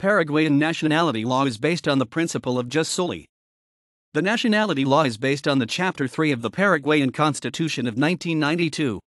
Paraguayan nationality law is based on the principle of jus soli. The nationality law is based on the Chapter 3 of the Paraguayan Constitution of 1992.